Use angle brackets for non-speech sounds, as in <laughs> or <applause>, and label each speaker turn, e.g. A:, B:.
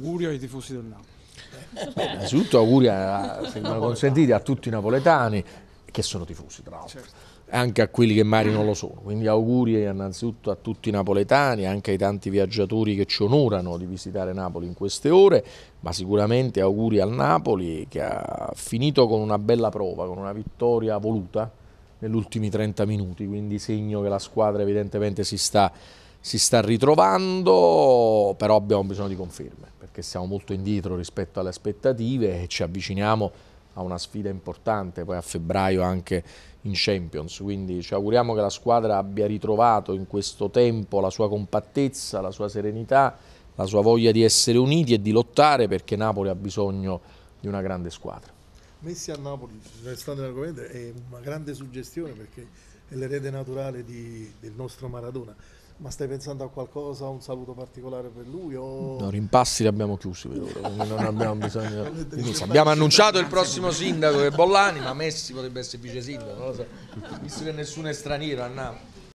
A: auguri ai tifosi del Napoli.
B: Beh, innanzitutto auguri, a, se me lo consentite, a tutti i napoletani che sono tifosi, tra l'altro. Certo. Anche a quelli che magari non lo sono, quindi auguri innanzitutto a tutti i napoletani, anche ai tanti viaggiatori che ci onorano di visitare Napoli in queste ore, ma sicuramente auguri al Napoli che ha finito con una bella prova, con una vittoria voluta negli ultimi 30 minuti, quindi segno che la squadra evidentemente si sta si sta ritrovando, però abbiamo bisogno di conferme, perché siamo molto indietro rispetto alle aspettative e ci avviciniamo a una sfida importante, poi a febbraio anche in Champions, quindi ci auguriamo che la squadra abbia ritrovato in questo tempo la sua compattezza, la sua serenità, la sua voglia di essere uniti e di lottare perché Napoli ha bisogno di una grande squadra.
C: Messi a Napoli, restando cioè, in argomento, è una grande suggestione perché è l'erede naturale di, del nostro Maradona. Ma stai pensando a qualcosa, un saluto particolare per lui? O... No,
B: rimpassi li abbiamo chiusi per ora, non abbiamo <laughs> bisogno. abbiamo annunciato il prossimo sindaco che è Bollani, ma Messi potrebbe essere vice sindaco, so. visto che nessuno è straniero a